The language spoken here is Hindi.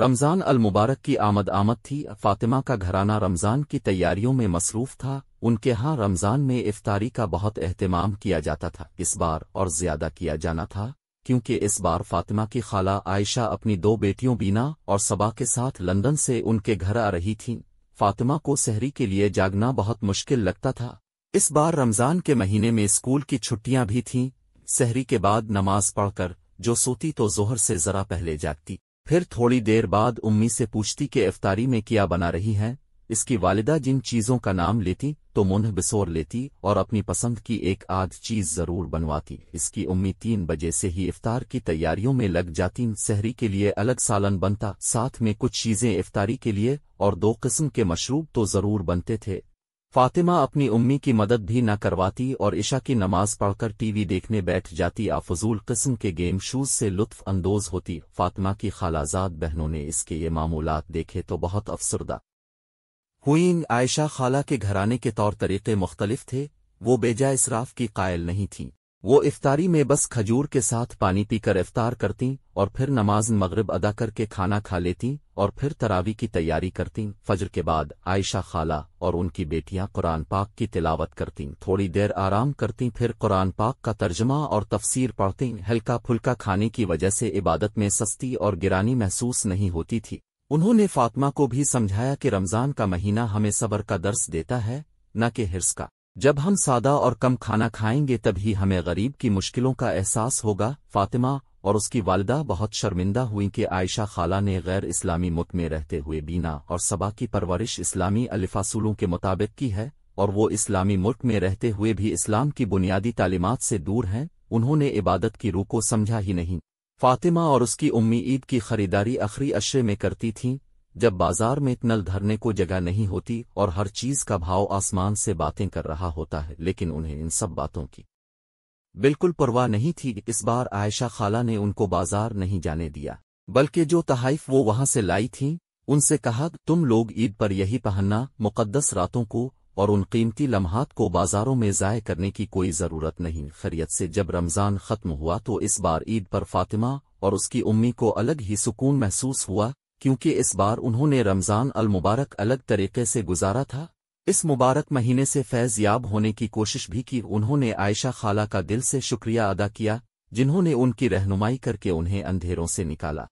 रमज़ान अल मुबारक की आमद आमद थी फातिमा का घराना रमज़ान की तैयारियों में मसरूफ था उनके यहाँ रमज़ान में इफ्तारी का बहुत अहतमाम किया जाता था इस बार और ज़्यादा किया जाना था क्योंकि इस बार फातिमा की खाला आयशा अपनी दो बेटियों बीना और सबा के साथ लंदन से उनके घर आ रही थीं फातिमा को सहरी के लिए जागना बहुत मुश्किल लगता था इस बार रमज़ान के महीने में स्कूल की छुट्टियां भी थीं सहरी के बाद नमाज पढ़कर जो सोती तो जोहर से ज़रा पहले जागती फिर थोड़ी देर बाद उम्मी से पूछती कि इफ्तारी में क्या बना रही हैं इसकी वालिदा जिन चीज़ों का नाम लेती तो मुन्ह बिसोर लेती और अपनी पसंद की एक आध चीज़ ज़रूर बनवाती इसकी उम्मी तीन बजे से ही इफ्तार की तैयारियों में लग जाती सहरी के लिए अलग सालन बनता साथ में कुछ चीज़ें इफ्तारी के लिए और दो किस्म के मशरूब तो ज़रूर बनते थे फातिमा अपनी उम्मी की मदद भी न करवाती और ईशा की नमाज पढ़कर टीवी देखने बैठ जाती आफजूल कस्म के गेम शूज से लुत्फ अंदोज होती फातिमा की खालाजाद बहनों ने इसके ये मामूलात देखे तो बहुत अफसरदा हुई आयशा खाला के घराने के तौर तरीके मुख्तलिफ थे वो बेजा इसराफ की कायल नहीं थीं वो इफ्तारी में बस खजूर के साथ पानी पीकर इफ्तार करतीं और फिर नमाज मगरब अदा करके खाना खा लेतीं और फिर तरावी की तैयारी करतीं फजर के बाद आयशा खाला और उनकी बेटियां कुरान पाक की तिलावत करतीं थोड़ी देर आराम करतीं फिर कुरान पाक का तर्जमा और तफसीर पढ़तीं हल्का फुल्का खाने की वजह से इबादत में सस्ती और गिरानी महसूस नहीं होती थी उन्होंने फ़ातमा को भी समझाया कि रमज़ान का महीना हमें सबर का दर्स देता है न कि हिरस का जब हम सादा और कम खाना खाएंगे तभी हमें गरीब की मुश्किलों का एहसास होगा फातिमा और उसकी वालदा बहुत शर्मिंदा हुई कि आयशा खाला ने गैर इस्लामी मुल्क में रहते हुए बीना और सबा की परवरिश इस्लामी अलिफासूलों के मुताबिक की है और वो इस्लामी मुल्क में रहते हुए भी इस्लाम की बुनियादी तालीमत से दूर हैं उन्होंने इबादत की रूह को समझा ही नहीं फातिमा और उसकी उम्मीद ईद की खरीदारी अख़री अशरे में करती थीं जब बाजार में इतनल धरने को जगह नहीं होती और हर चीज का भाव आसमान से बातें कर रहा होता है लेकिन उन्हें इन सब बातों की बिल्कुल परवाह नहीं थी इस बार आयशा खाला ने उनको बाजार नहीं जाने दिया बल्कि जो तहाइफ वो वहां से लाई थीं उनसे कहा तुम लोग ईद पर यही पहनना मुकदस रातों को और उन कीमती लम्हात को बाजारों में ज़ाय करने की कोई ज़रूरत नहीं खरीत से जब रमज़ान ख़त्म हुआ तो इस बार ईद पर फातिमा और उसकी उम्मी को अलग ही सुकून महसूस हुआ क्योंकि इस बार उन्होंने रमज़ान अल मुबारक अलग तरीके से गुजारा था इस मुबारक महीने से फैज़ याब होने की कोशिश भी की उन्होंने आयशा खाला का दिल से शुक्रिया अदा किया जिन्होंने उनकी रहनुमाई करके उन्हें अंधेरों से निकाला